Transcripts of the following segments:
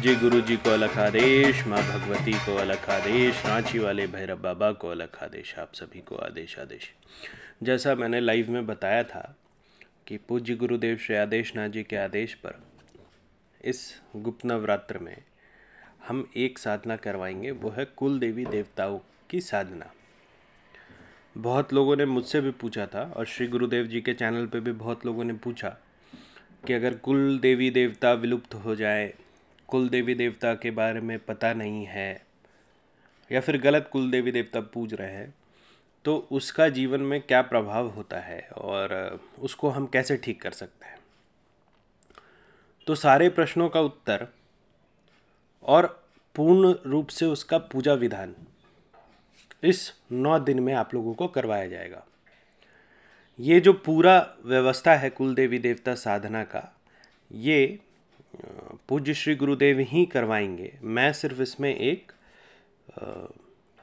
जी गुरु जी को अलग आदेश माँ भगवती को अलग आदेश रांची वाले भैरव बाबा को अलग आदेश आप सभी को आदेश आदेश जैसा मैंने लाइव में बताया था कि पूज्य गुरुदेव श्री आदेश नाथ जी के आदेश पर इस गुप्त नवरात्र में हम एक साधना करवाएंगे वो है कुल देवी देवताओं की साधना बहुत लोगों ने मुझसे भी पूछा था और श्री गुरुदेव जी के चैनल पे भी बहुत लोगों ने पूछा कि अगर कुल देवी देवता विलुप्त हो जाए कुल देवी देवता के बारे में पता नहीं है या फिर गलत कुल देवी देवता पूज रहे हैं तो उसका जीवन में क्या प्रभाव होता है और उसको हम कैसे ठीक कर सकते हैं तो सारे प्रश्नों का उत्तर और पूर्ण रूप से उसका पूजा विधान इस नौ दिन में आप लोगों को करवाया जाएगा ये जो पूरा व्यवस्था है कुल देवी देवता साधना का ये पूज्य श्री गुरुदेव ही करवाएंगे मैं सिर्फ इसमें एक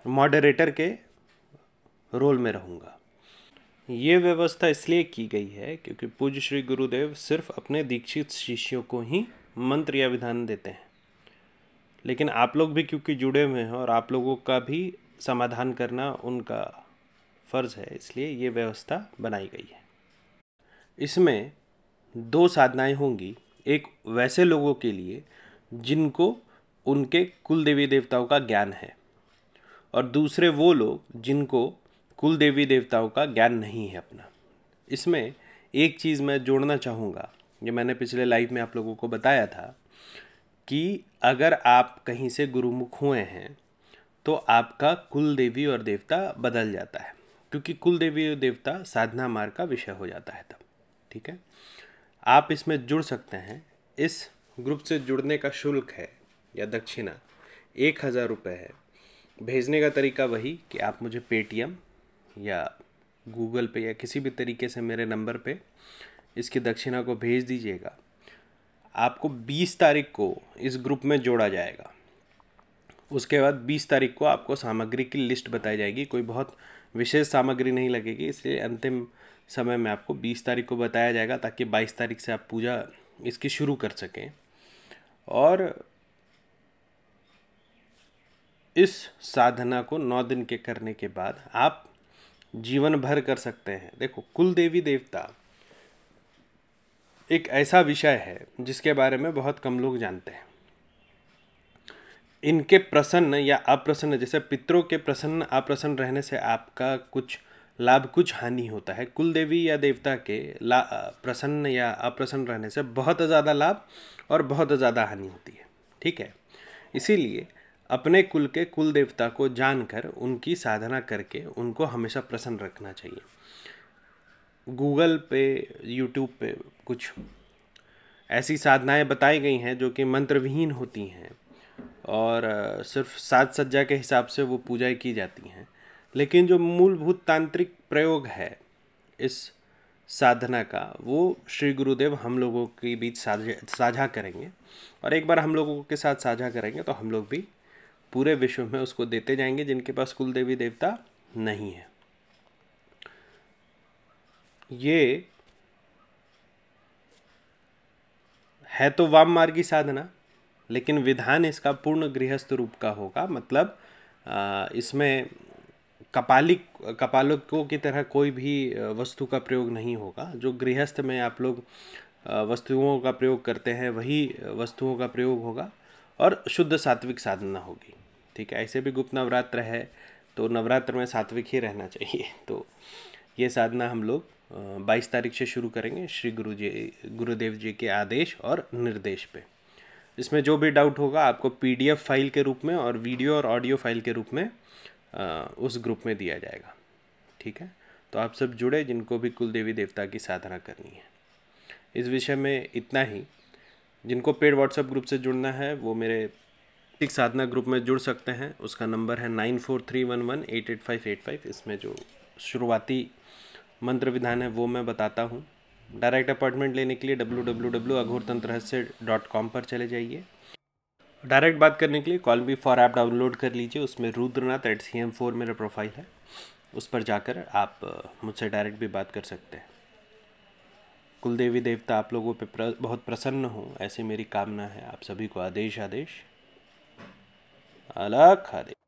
मॉडरेटर के रोल में रहूँगा ये व्यवस्था इसलिए की गई है क्योंकि पूज्य श्री गुरुदेव सिर्फ अपने दीक्षित शिष्यों को ही मंत्र या विधान देते हैं लेकिन आप लोग भी क्योंकि जुड़े हुए हैं और आप लोगों का भी समाधान करना उनका फ़र्ज़ है इसलिए ये व्यवस्था बनाई गई है इसमें दो साधनाएं होंगी एक वैसे लोगों के लिए जिनको उनके कुल देवी देवताओं का ज्ञान है और दूसरे वो लोग जिनको कुल देवी देवताओं का ज्ञान नहीं है अपना इसमें एक चीज़ मैं जोड़ना चाहूँगा ये मैंने पिछले लाइफ में आप लोगों को बताया था कि अगर आप कहीं से गुरुमुख हुए हैं तो आपका कुल देवी और देवता बदल जाता है क्योंकि कुल देवी और देवता साधना मार्ग का विषय हो जाता है तब ठीक है आप इसमें जुड़ सकते हैं इस ग्रुप से जुड़ने का शुल्क है या दक्षिणा एक हज़ार रुपये है भेजने का तरीका वही कि आप मुझे पेटीएम या गूगल पे या किसी भी तरीके से मेरे नंबर पे इसकी दक्षिणा को भेज दीजिएगा आपको 20 तारीख को इस ग्रुप में जोड़ा जाएगा उसके बाद 20 तारीख को आपको सामग्री की लिस्ट बताई जाएगी कोई बहुत विशेष सामग्री नहीं लगेगी इसलिए अंतिम समय में आपको बीस तारीख को बताया जाएगा ताकि बाईस तारीख से आप पूजा इसकी शुरू कर सकें और इस साधना को नौ दिन के करने के बाद आप जीवन भर कर सकते हैं देखो कुल देवी देवता एक ऐसा विषय है जिसके बारे में बहुत कम लोग जानते हैं इनके प्रसन्न या अप्रसन्न जैसे पितरों के प्रसन्न अप्रसन्न रहने से आपका कुछ लाभ कुछ हानि होता है कुल देवी या देवता के ला प्रसन्न या अप्रसन्न रहने से बहुत ज़्यादा लाभ और बहुत ज़्यादा हानि होती है ठीक है इसीलिए अपने कुल के कुल देवता को जानकर उनकी साधना करके उनको हमेशा प्रसन्न रखना चाहिए गूगल पे यूट्यूब पे कुछ ऐसी साधनाएं बताई गई हैं जो कि मंत्रविहीन होती हैं और सिर्फ साज सज्जा के हिसाब से वो पूजाएं की जाती हैं लेकिन जो मूलभूत तांत्रिक प्रयोग है इस साधना का वो श्री गुरुदेव हम लोगों के बीच साझा करेंगे और एक बार हम लोगों के साथ साझा करेंगे तो हम लोग भी पूरे विश्व में उसको देते जाएंगे जिनके पास कुल देवी देवता नहीं है ये है तो वाम मार्गी साधना लेकिन विधान इसका पूर्ण गृहस्थ रूप का होगा मतलब इसमें कपालिक कपालकों की तरह कोई भी वस्तु का प्रयोग नहीं होगा जो गृहस्थ में आप लोग वस्तुओं का प्रयोग करते हैं वही वस्तुओं का प्रयोग होगा और शुद्ध सात्विक साधना होगी ठीक है ऐसे भी गुप्त नवरात्र है तो नवरात्र में सात्विक ही रहना चाहिए तो ये साधना हम लोग बाईस तारीख से शुरू करेंगे श्री गुरु जी गुरुदेव जी के आदेश और निर्देश पे इसमें जो भी डाउट होगा आपको पीडीएफ फाइल के रूप में और वीडियो और ऑडियो फाइल के रूप में उस ग्रुप में दिया जाएगा ठीक है तो आप सब जुड़े जिनको भी कुल देवी देवता की साधना करनी है इस विषय में इतना ही जिनको पेड व्हाट्सएप ग्रुप से जुड़ना है वो मेरे एक साधना ग्रुप में जुड़ सकते हैं उसका नंबर है nine four three one one eight eight five eight five इसमें जो शुरुआती मंत्र विधान है वो मैं बताता हूँ डायरेक्ट अपॉइंटमेंट लेने के लिए डब्ल्यू डब्ल्यू डब्ल्यू अघोर तंत्र पर चले जाइए डायरेक्ट बात करने के लिए call me for app download कर लीजिए उसमें Rudranath at C M four मेरा प्रोफाइल है उस पर जाकर आप मुझसे डायरेक्ट भी बात कर सकते हैं कुलदेवी देवता आप लोगों पे प्र, बहुत प्रसन्न हो ऐसी मेरी कामना है आप सभी को आदेश आदेश अलग आदेश